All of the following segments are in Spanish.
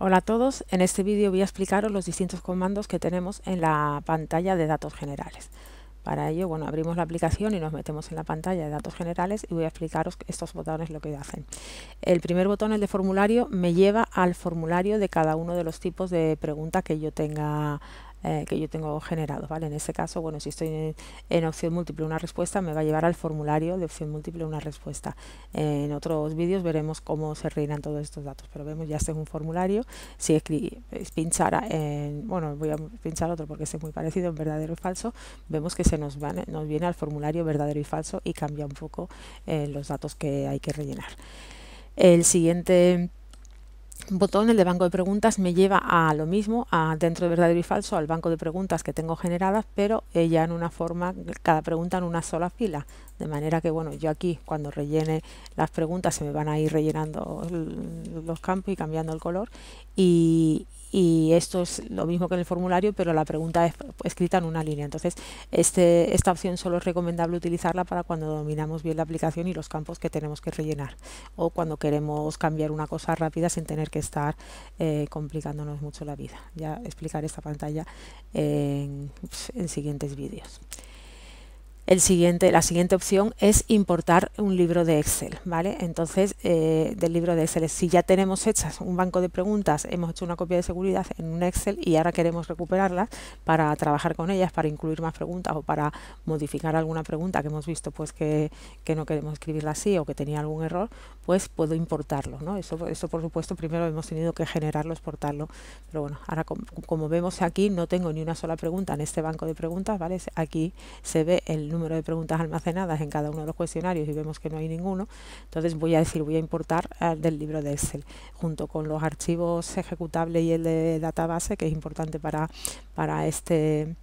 Hola a todos, en este vídeo voy a explicaros los distintos comandos que tenemos en la pantalla de datos generales. Para ello, bueno, abrimos la aplicación y nos metemos en la pantalla de datos generales y voy a explicaros estos botones lo que hacen. El primer botón, el de formulario, me lleva al formulario de cada uno de los tipos de pregunta que yo tenga eh, que yo tengo generado. ¿vale? En este caso, bueno, si estoy en, opción múltiple una respuesta, me va a llevar al formulario de opción múltiple una respuesta. Eh, en otros vídeos veremos cómo se rellenan todos estos datos, pero vemos ya este es un formulario. Si pinchara en, bueno, voy a pinchar otro porque este es muy parecido en verdadero y falso, vemos que se nos, van, eh, nos viene al formulario verdadero y falso y cambia un poco los datos que hay que rellenar. El siguiente botón, el de banco de preguntas, me lleva a lo mismo, a dentro de verdadero y falso, al banco de preguntas que tengo generadas, pero eh, ya en una forma, cada pregunta en una sola fila. De manera que, bueno, yo aquí cuando rellene las preguntas se me van a ir rellenando los campos y cambiando el color. Y, y esto es lo mismo que en el formulario, pero la pregunta es escrita en una línea. Entonces, este, esta opción solo es recomendable utilizarla para cuando dominamos bien la aplicación y los campos que tenemos que rellenar o cuando queremos cambiar una cosa rápida sin tener que estar eh, complicándonos mucho la vida. Ya explicaré esta pantalla en siguientes vídeos siguiente, la siguiente opción es importar un libro de Excel, ¿vale? Entonces, eh, del libro de Excel, si ya tenemos hechas un banco de preguntas, hemos hecho una copia de seguridad en un Excel y ahora queremos recuperarlas para trabajar con ellas, para incluir más preguntas o para modificar alguna pregunta que hemos visto pues que, no queremos escribirla así o que tenía algún error, pues puedo importarlo, ¿no? Eso, eso por supuesto primero hemos tenido que generarlo, exportarlo, pero bueno, ahora como, vemos aquí no tengo ni una sola pregunta en este banco de preguntas, ¿vale? Aquí se ve el número de preguntas almacenadas en cada uno de los cuestionarios y vemos que no hay ninguno, entonces voy a decir, voy a importar eh, del libro de Excel, junto con los archivos ejecutables y el de database, que es importante para, para, este,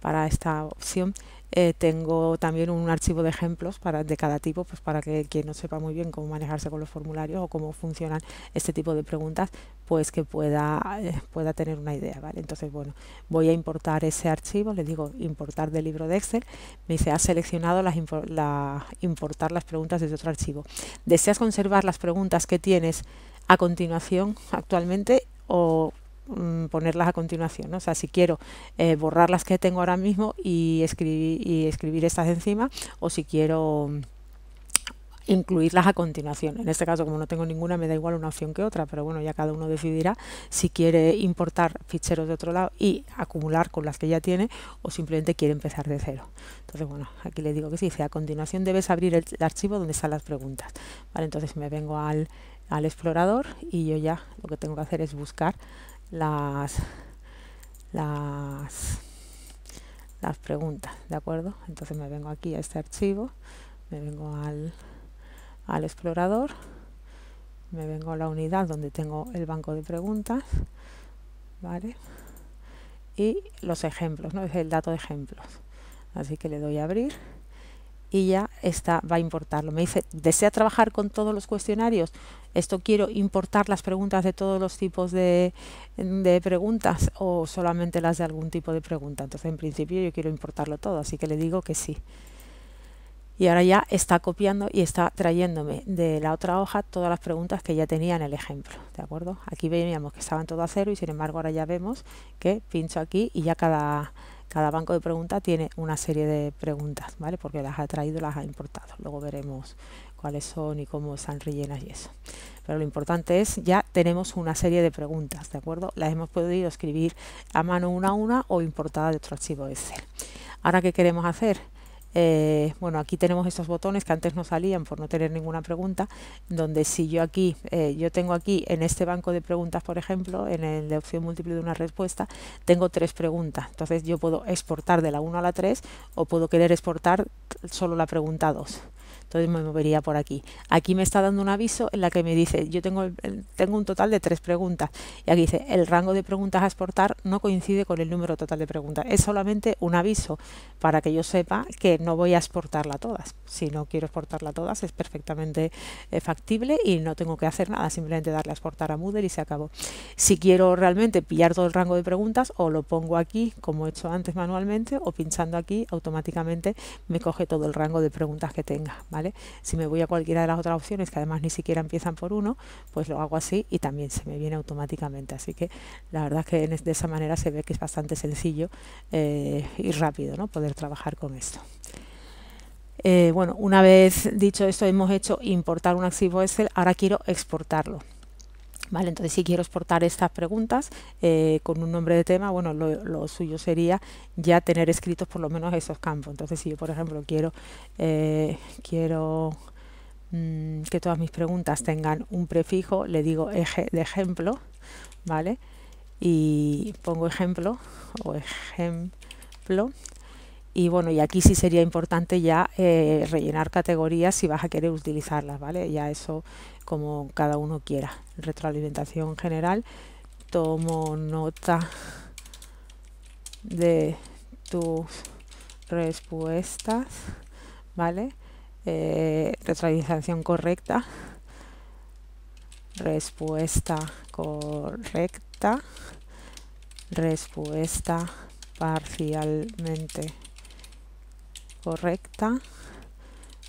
para esta opción, eh, tengo también un archivo de ejemplos para, de cada tipo, pues para que quien no sepa muy bien cómo manejarse con los formularios o cómo funcionan este tipo de preguntas, pues que pueda, eh, pueda tener una idea. ¿vale? Entonces, bueno, voy a importar ese archivo, le digo importar del libro de Excel, me dice, has seleccionado las importar las preguntas desde otro archivo. ¿Deseas conservar las preguntas que tienes a continuación actualmente o Mm, ponerlas a continuación. O sea, si quiero eh, borrar las que tengo ahora mismo y, escribir, y escribir estas encima, o si quiero mm, incluirlas a continuación. En este caso, como no tengo ninguna, me da igual una opción que otra, pero bueno, ya cada uno decidirá si quiere importar ficheros de otro lado y acumular con las que ya tiene o simplemente quiere empezar de cero. Entonces, bueno, aquí le digo que sí, dice, a continuación debes abrir el, archivo donde están las preguntas. Vale, entonces me vengo al, al explorador y yo ya lo que tengo que hacer es buscar las, las, preguntas, ¿de acuerdo? Entonces me vengo aquí a este archivo, me vengo al, al explorador, me vengo a la unidad donde tengo el banco de preguntas, ¿vale? Y los ejemplos, ¿no? Es el dato de ejemplos. Así que le doy a abrir y ya está, va a importarlo. Me dice, ¿desea trabajar con todos los cuestionarios? Esto quiero importar las preguntas de todos los tipos de, de, preguntas o solamente las de algún tipo de pregunta. Entonces, en principio yo quiero importarlo todo, así que le digo que sí. Y ahora ya está copiando y está trayéndome de la otra hoja todas las preguntas que ya tenía en el ejemplo. ¿De acuerdo? Aquí veíamos que estaban todo a cero y sin embargo ahora ya vemos que pincho aquí y ya cada cada banco de preguntas tiene una serie de preguntas, ¿vale? Porque las ha traído, las ha importado. Luego veremos cuáles son y cómo están rellenas y eso. Pero lo importante es, ya tenemos una serie de preguntas, ¿de acuerdo? Las hemos podido escribir a mano una a una o importada de otro archivo Excel. Ahora, ¿qué queremos hacer? Eh, bueno, aquí tenemos estos botones que antes no salían por no tener ninguna pregunta, donde si yo aquí, eh, yo tengo aquí en este banco de preguntas, por ejemplo, en el de opción múltiple de una respuesta, tengo tres preguntas. Entonces yo puedo exportar de la 1 a la 3 o puedo querer exportar solo la pregunta 2 entonces me movería por aquí. Aquí me está dando un aviso en la que me dice, yo tengo, tengo un total de tres preguntas, y aquí dice, el rango de preguntas a exportar no coincide con el número total de preguntas, es solamente un aviso para que yo sepa que no voy a exportarla todas, si no quiero exportarla todas es perfectamente eh, factible y no tengo que hacer nada, simplemente darle a exportar a Moodle y se acabó. Si quiero realmente pillar todo el rango de preguntas, o lo pongo aquí como he hecho antes manualmente, o pinchando aquí automáticamente me coge todo el rango de preguntas que tenga. Si me voy a cualquiera de las otras opciones, que además ni siquiera empiezan por uno, pues lo hago así y también se me viene automáticamente. Así que la verdad es que de esa manera se ve que es bastante sencillo eh, y rápido poder trabajar con esto. Eh, bueno, una vez dicho esto, hemos hecho importar un archivo Excel, ahora quiero exportarlo entonces, si quiero exportar estas preguntas eh, con un nombre de tema, bueno, lo, suyo sería ya tener escritos por lo menos esos campos. Entonces, si yo, por ejemplo, quiero, eh, quiero mm, que todas mis preguntas tengan un prefijo, le digo eje de ejemplo, ¿vale? Y pongo ejemplo o ejemplo y bueno, y aquí sí sería importante ya eh, rellenar categorías si vas a querer utilizarlas, ¿vale? Ya eso como cada uno quiera. Retroalimentación general, tomo nota de tus respuestas, ¿vale? Eh, retroalimentación correcta, respuesta correcta, respuesta parcialmente correcta,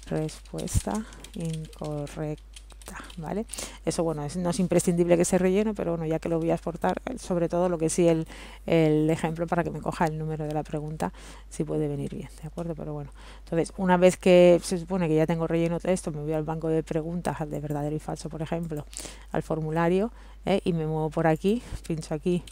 respuesta incorrecta, ¿vale? Eso, bueno, no es imprescindible que se rellene, pero bueno, ya que lo voy a exportar, sobre todo lo que sí el, el ejemplo para que me coja el número de la pregunta, si puede venir bien, ¿de acuerdo? Pero bueno, entonces, una vez que se supone que ya tengo relleno todo esto, me voy al banco de preguntas, de verdadero y falso, por ejemplo, al formulario, ¿eh? y me muevo por aquí, pincho aquí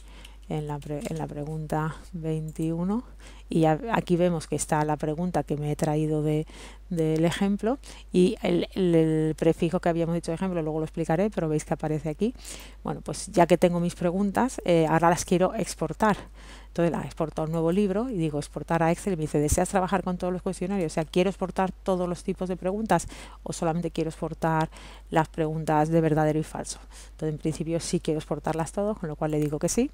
en la, en la pregunta 21 y aquí vemos que está la pregunta que me he traído del de, ejemplo y el, prefijo que habíamos dicho de ejemplo, luego lo explicaré, pero veis que aparece aquí. Bueno, pues ya que tengo mis preguntas, eh, ahora las quiero exportar. Entonces la exporto a un nuevo libro y digo exportar a Excel y me dice, ¿deseas trabajar con todos los cuestionarios? O sea, ¿quiero exportar todos los tipos de preguntas o solamente quiero exportar las preguntas de verdadero y falso? Entonces en principio sí quiero exportarlas todas, con lo cual le digo que sí.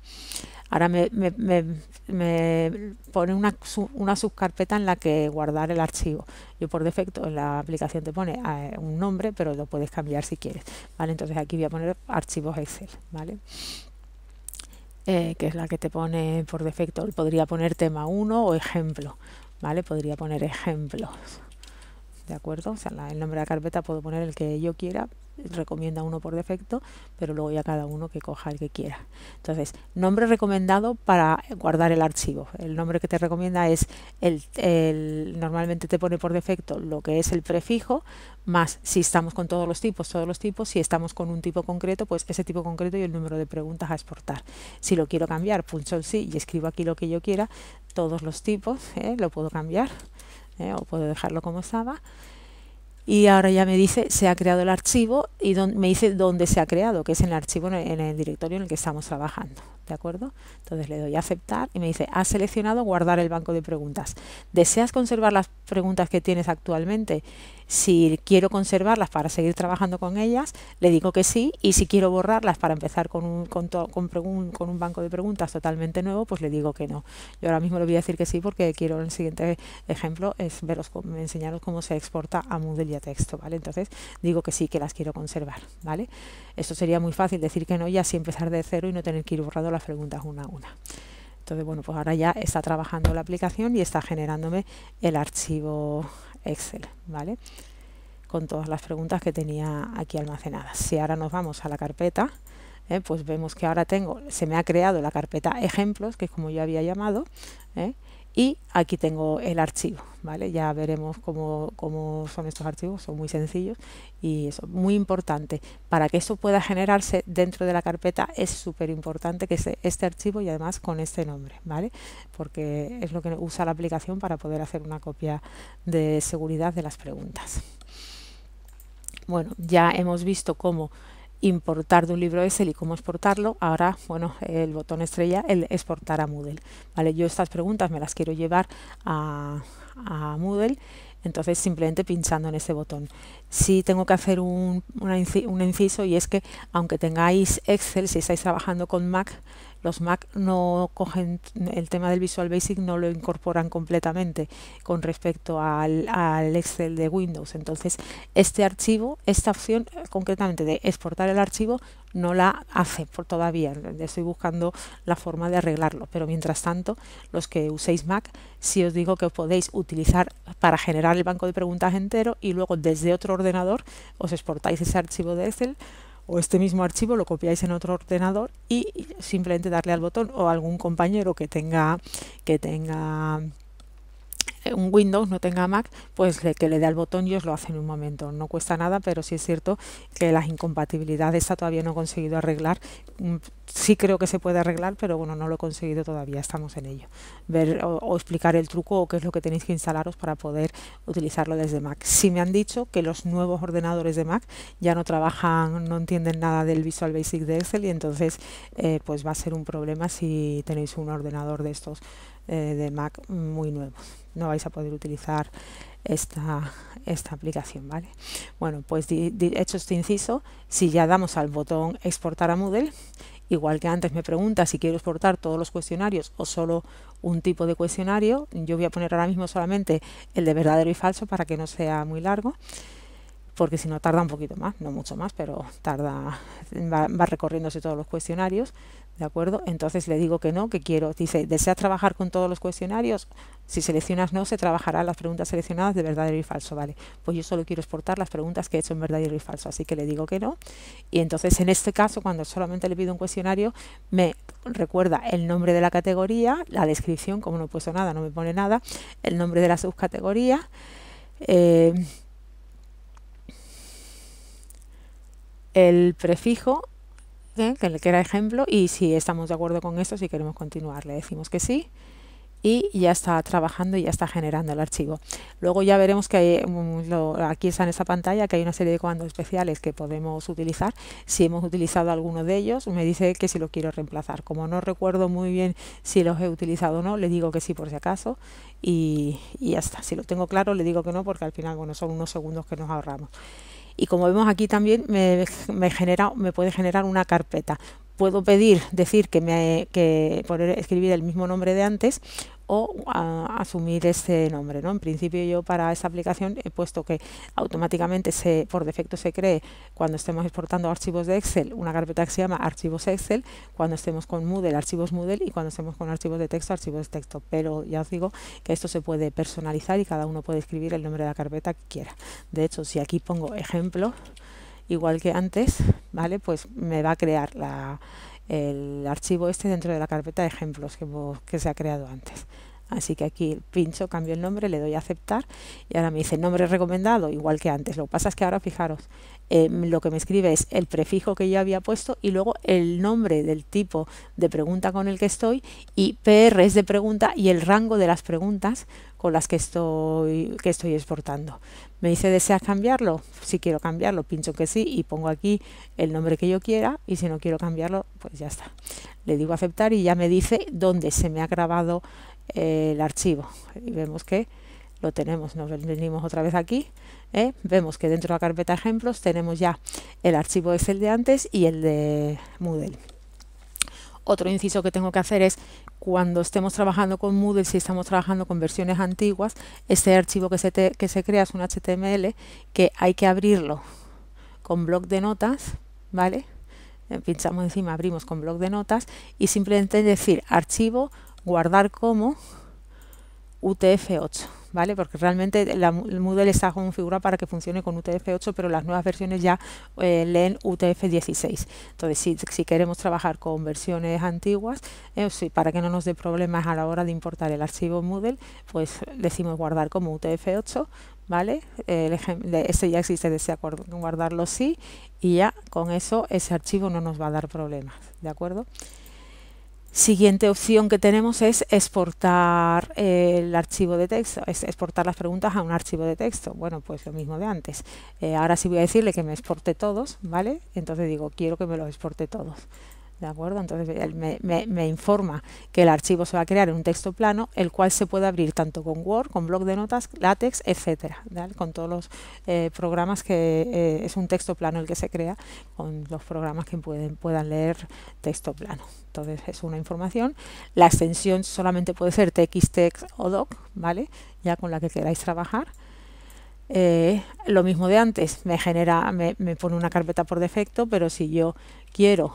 Ahora me, me, me, me pone un una, subcarpeta en la que guardar el archivo. Yo por defecto en la aplicación te pone eh, un nombre, pero lo puedes cambiar si quieres. ¿vale? Entonces aquí voy a poner archivos Excel, ¿vale? Eh, que es la que te pone por defecto. Podría poner tema 1 o ejemplo, ¿vale? Podría poner ejemplos. ¿de acuerdo? O sea, el nombre de la carpeta puedo poner el que yo quiera, recomienda uno por defecto, pero luego ya cada uno que coja el que quiera. Entonces, nombre recomendado para guardar el archivo. El nombre que te recomienda es el, normalmente te pone por defecto lo que es el prefijo, más si estamos con todos los tipos, todos los tipos, si estamos con un tipo concreto, pues ese tipo concreto y el número de preguntas a exportar. Si lo quiero cambiar, pulso el sí y escribo aquí lo que yo quiera, todos los tipos, ¿eh? lo puedo cambiar. ¿eh? o puedo dejarlo como estaba. Y ahora ya me dice, se ha creado el archivo y me dice dónde se ha creado, que es en el archivo, en el directorio en el que estamos trabajando. ¿de acuerdo? Entonces le doy a aceptar y me dice, has seleccionado guardar el banco de preguntas. ¿Deseas conservar las preguntas que tienes actualmente? Si quiero conservarlas para seguir trabajando con ellas, le digo que sí. Y si quiero borrarlas para empezar con un, con, con, un banco de preguntas totalmente nuevo, pues le digo que no. Yo ahora mismo le voy a decir que sí porque quiero el siguiente ejemplo es veros, enseñaros cómo se exporta a Moodle y a texto, ¿vale? Entonces digo que sí, que las quiero conservar, ¿vale? Esto sería muy fácil decir que no y así empezar de cero y no tener que ir borrando las preguntas una a una. Entonces, bueno, pues ahora ya está trabajando la aplicación y está generándome el archivo Excel, ¿vale? Con todas las preguntas que tenía aquí almacenadas. Si ahora nos vamos a la carpeta, ¿eh? pues vemos que ahora tengo, se me ha creado la carpeta ejemplos, que es como yo había llamado, eh, y aquí tengo el archivo, ¿vale? Ya veremos cómo, son estos archivos, son muy sencillos y eso, muy importante. Para que eso pueda generarse dentro de la carpeta es súper importante que sea este archivo y además con este nombre, ¿vale? Porque es lo que usa la aplicación para poder hacer una copia de seguridad de las preguntas. Bueno, ya hemos visto cómo importar de un libro Excel y cómo exportarlo, ahora, bueno, el botón estrella, el exportar a Moodle. ¿vale? Yo estas preguntas me las quiero llevar a, Moodle, entonces simplemente pinchando en este botón. Si sí tengo que hacer un, un inciso y es que aunque tengáis Excel, si estáis trabajando con Mac, los Mac no cogen el tema del Visual Basic, no lo incorporan completamente con respecto al, Excel de Windows. Entonces, este archivo, esta opción concretamente de exportar el archivo, no la hace todavía. Estoy buscando la forma de arreglarlo. Pero mientras tanto, los que uséis Mac, si os digo que podéis utilizar para generar el banco de preguntas entero y luego desde otro ordenador os exportáis ese archivo de Excel o este mismo archivo lo copiáis en otro ordenador y simplemente darle al botón o algún compañero que tenga que tenga eh, un Windows, no tenga Mac, pues le, que le dé al botón y os lo hace en un momento. No cuesta nada, pero sí es cierto que las incompatibilidades todavía no he conseguido arreglar. Mm, sí creo que se puede arreglar, pero bueno, no lo he conseguido todavía, estamos en ello. Ver o, explicar el truco o qué es lo que tenéis que instalaros para poder utilizarlo desde Mac. Sí me han dicho que los nuevos ordenadores de Mac ya no trabajan, no entienden nada del Visual Basic de Excel y entonces eh, pues va a ser un problema si tenéis un ordenador de estos eh, de Mac muy nuevo. No vais a poder utilizar esta, aplicación, ¿vale? Bueno, pues hecho este inciso, si ya damos al botón exportar a Moodle, igual que antes me pregunta si quiero exportar todos los cuestionarios o solo un tipo de cuestionario, yo voy a poner ahora mismo solamente el de verdadero y falso para que no sea muy largo porque si no tarda un poquito más, no mucho más, pero tarda, va, recorriéndose todos los cuestionarios, ¿de acuerdo? Entonces le digo que no, que quiero, dice, ¿deseas trabajar con todos los cuestionarios? Si seleccionas no, se trabajarán las preguntas seleccionadas de verdadero y falso, ¿vale? Pues yo solo quiero exportar las preguntas que he hecho en verdadero y falso, así que le digo que no. Y entonces en este caso, cuando solamente le pido un cuestionario, me recuerda el nombre de la categoría, la descripción, como no he puesto nada, no me pone nada, el nombre de la subcategoría, eh, el prefijo, que era ejemplo, y si estamos de acuerdo con esto, si queremos continuar, le decimos que sí y ya está trabajando y ya está generando el archivo. Luego ya veremos que mm, aquí está en esta pantalla que hay una serie de comandos especiales que podemos utilizar. Si hemos utilizado alguno de ellos, me dice que si lo quiero reemplazar. Como no recuerdo muy bien si los he utilizado o no, le digo que sí por si acaso y, y ya está. Si lo tengo claro, le digo que no porque al final son unos segundos que nos ahorramos y como vemos aquí también me, genera, me puede generar una carpeta. Puedo pedir, decir que, me, que por escribir el mismo nombre de antes asumir ese nombre. ¿no? En principio yo para esta aplicación he puesto que automáticamente se, por defecto se cree cuando estemos exportando archivos de Excel una carpeta que se llama archivos Excel, cuando estemos con Moodle archivos Moodle y cuando estemos con archivos de texto archivos de texto. Pero ya os digo que esto se puede personalizar y cada uno puede escribir el nombre de la carpeta que quiera. De hecho, si aquí pongo ejemplo, igual que antes, ¿vale? Pues me va a crear la, el archivo este dentro de la carpeta de ejemplos que, se ha creado antes. Así que aquí pincho, cambio el nombre, le doy a aceptar y ahora me dice nombre recomendado, igual que antes. Lo que pasa es que ahora, fijaros, Em, lo que me escribe es el prefijo que yo había puesto y luego el nombre del tipo de pregunta con el que estoy y PR es de pregunta y el rango de las preguntas con las que estoy, que estoy exportando. Me dice, ¿deseas cambiarlo? Si quiero cambiarlo, pincho que sí y pongo aquí el nombre que yo quiera y si no quiero cambiarlo, pues ya está. Le digo aceptar y ya me dice dónde se me ha grabado eh, el archivo. Y vemos que lo tenemos, nos venimos otra vez aquí, ¿eh? vemos que dentro de la carpeta ejemplos tenemos ya el archivo Excel de antes y el de Moodle. Otro inciso que tengo que hacer es cuando estemos trabajando con Moodle, si estamos trabajando con versiones antiguas, este archivo que se, que se crea es un HTML que hay que abrirlo con bloc de notas, ¿vale? Eh, pinchamos encima, abrimos con bloc de notas y simplemente decir archivo, guardar como UTF-8. ¿vale? Porque realmente la, el Moodle está configurado para que funcione con UTF-8, pero las nuevas versiones ya eh, leen UTF-16. Entonces, si, queremos trabajar con versiones antiguas, eh, para que no nos dé problemas a la hora de importar el archivo Moodle, pues decimos guardar como UTF-8, ¿vale? ese ya existe, desea guardarlo sí, y ya con eso ese archivo no nos va a dar problemas, ¿de acuerdo? Siguiente opción que tenemos es exportar eh, el archivo de texto, es exportar las preguntas a un archivo de texto. Bueno, pues lo mismo de antes. Eh, ahora sí voy a decirle que me exporte todos, ¿vale? Entonces digo, quiero que me los exporte todos acuerdo? Entonces me, informa que el archivo se va a crear en un texto plano, el cual se puede abrir tanto con Word, con bloc de notas, látex, etcétera, con todos los eh, programas que eh, es un texto plano el que se crea, con los programas que pueden, puedan leer texto plano. Entonces es una información. La extensión solamente puede ser TXT o DOC, ¿vale? Ya con la que queráis trabajar. Eh, lo mismo de antes, me genera, me, me pone una carpeta por defecto, pero si yo quiero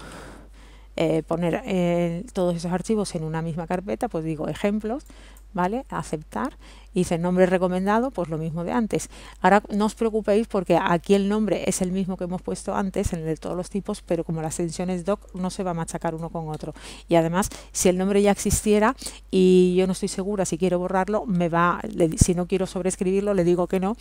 eh, poner eh, todos esos archivos en una misma carpeta, pues digo ejemplos, ¿vale? Aceptar y dice nombre recomendado, pues lo mismo de antes. Ahora no os preocupéis porque aquí el nombre es el mismo que hemos puesto antes en el de todos los tipos, pero como la extensión es doc, no se va a machacar uno con otro. Y además, si el nombre ya existiera y yo no estoy segura si quiero borrarlo, me va, si no quiero sobreescribirlo, le digo que no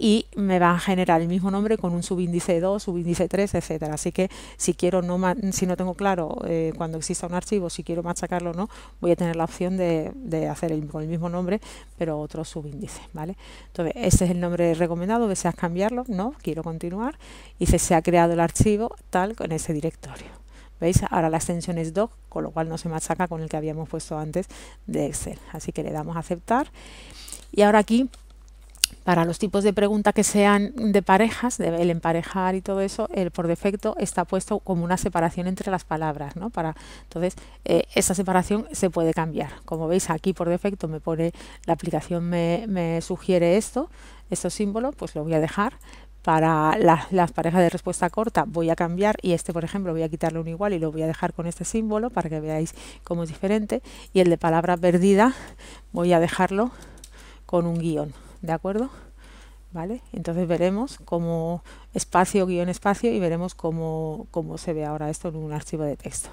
y me va a generar el mismo nombre con un subíndice 2, subíndice 3, etcétera. Así que si quiero no si no tengo claro eh, cuando exista un archivo si quiero machacarlo o no, voy a tener la opción de, hacer el, con el mismo nombre, pero otros subíndices, ¿vale? Entonces, ese es el nombre recomendado, deseas cambiarlo, no, quiero continuar, y se, se ha creado el archivo tal con ese directorio. ¿Veis? Ahora la extensión es doc, con lo cual no se machaca con el que habíamos puesto antes de Excel. Así que le damos a aceptar. Y ahora aquí para los tipos de pregunta que sean de parejas, de el emparejar y todo eso, el por defecto está puesto como una separación entre las palabras, ¿no? Para, entonces, eh, esa separación se puede cambiar. Como veis, aquí por defecto me pone, la aplicación me, sugiere esto, estos símbolos, pues lo voy a dejar. Para las, las parejas de respuesta corta voy a cambiar y este, por ejemplo, voy a quitarle un igual y lo voy a dejar con este símbolo para que veáis cómo es diferente. Y el de palabra perdida voy a dejarlo con un guión. ¿de acuerdo? ¿Vale? Entonces veremos como espacio guión espacio y veremos cómo, se ve ahora esto en un archivo de texto.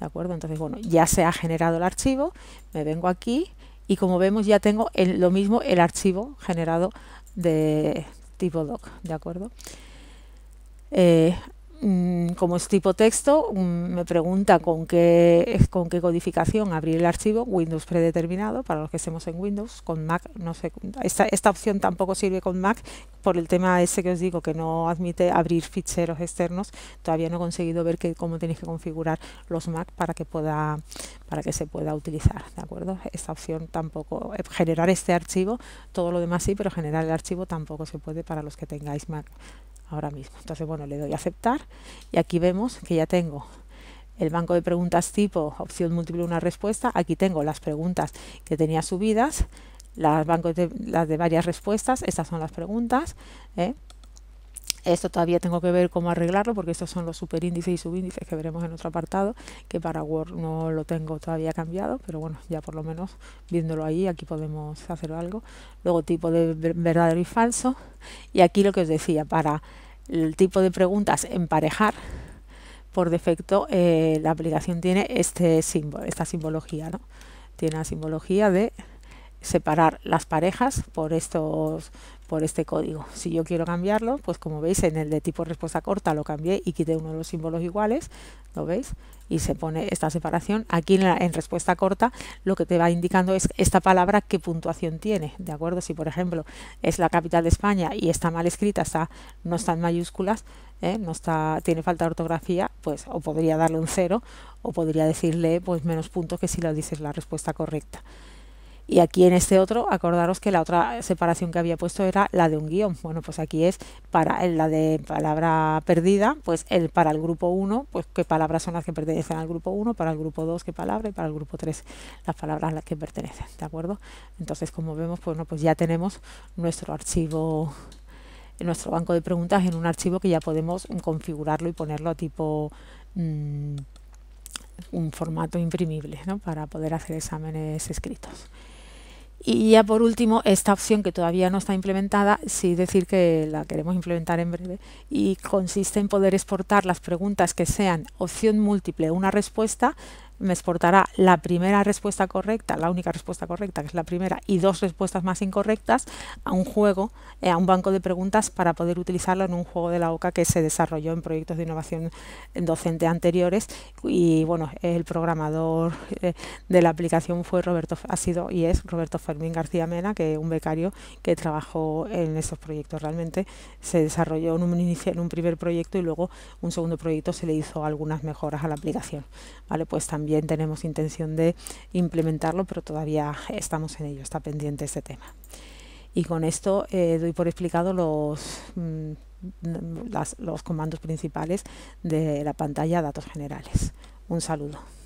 ¿De acuerdo? Entonces, bueno, ya se ha generado el archivo, me vengo aquí y como vemos ya tengo lo mismo el archivo generado de tipo doc, ¿de acuerdo? Eh, Mm, como es tipo texto, mm, me pregunta con qué, con qué codificación abrir el archivo, Windows predeterminado, para los que estemos en Windows, con Mac, no sé, esta, esta opción tampoco sirve con Mac, por el tema ese que os digo, que no admite abrir ficheros externos, todavía no he conseguido ver que, cómo tenéis que configurar los Mac para que, pueda, para que se pueda utilizar, ¿de acuerdo? Esta opción tampoco, eh, generar este archivo, todo lo demás sí, pero generar el archivo tampoco se puede para los que tengáis Mac ahora mismo. Entonces, bueno, le doy a aceptar y aquí vemos que ya tengo el banco de preguntas tipo opción múltiple una respuesta. Aquí tengo las preguntas que tenía subidas, las, bancos de, las de varias respuestas, estas son las preguntas. ¿eh? Esto todavía tengo que ver cómo arreglarlo porque estos son los superíndices y subíndices que veremos en otro apartado, que para Word no lo tengo todavía cambiado, pero bueno, ya por lo menos viéndolo ahí, aquí podemos hacer algo. Luego tipo de verdadero y falso. Y aquí lo que os decía, para el tipo de preguntas emparejar, por defecto eh, la aplicación tiene este símbolo, esta simbología, ¿no? Tiene la simbología de separar las parejas por estos por este código. Si yo quiero cambiarlo, pues como veis en el de tipo respuesta corta lo cambié y quité uno de los símbolos iguales, ¿lo veis? Y se pone esta separación. Aquí en, la, respuesta corta lo que te va indicando es esta palabra qué puntuación tiene, ¿de acuerdo? Si por ejemplo es la capital de España y está mal escrita, está, no está en mayúsculas, ¿eh? no está, tiene falta de ortografía, pues o podría darle un cero o podría decirle pues menos puntos que si lo dices la respuesta correcta. Y aquí en este otro, acordaros que la otra separación que había puesto era la de un guión. Bueno, pues aquí es para la de palabra perdida, pues el para el grupo 1, pues qué palabras son las que pertenecen al grupo 1, para el grupo 2 qué palabra y para el grupo 3 las palabras a las que pertenecen, ¿de acuerdo? Entonces, como vemos, pues, no, pues ya tenemos nuestro archivo nuestro banco de preguntas en un archivo que ya podemos configurarlo y ponerlo a tipo mm, un formato imprimible para poder hacer exámenes escritos. Y ya por último, esta opción que todavía no está implementada, sí decir que la queremos implementar en breve, y consiste en poder exportar las preguntas que sean opción múltiple una respuesta me exportará la primera respuesta correcta, la única respuesta correcta, que es la primera, y dos respuestas más incorrectas a un juego, eh, a un banco de preguntas para poder utilizarlo en un juego de la OCA que se desarrolló en proyectos de innovación docente anteriores. Y bueno, el programador eh, de la aplicación fue Roberto, ha sido y es Roberto Fermín García Mena, que es un becario que trabajó en estos proyectos. Realmente se desarrolló en un, en un primer proyecto y luego un segundo proyecto se le hizo algunas mejoras a la aplicación. Vale, pues también también tenemos intención de implementarlo, pero todavía estamos en ello, está pendiente este tema. Y con esto eh, doy por explicado los, mm, los comandos principales de la pantalla datos generales. Un saludo.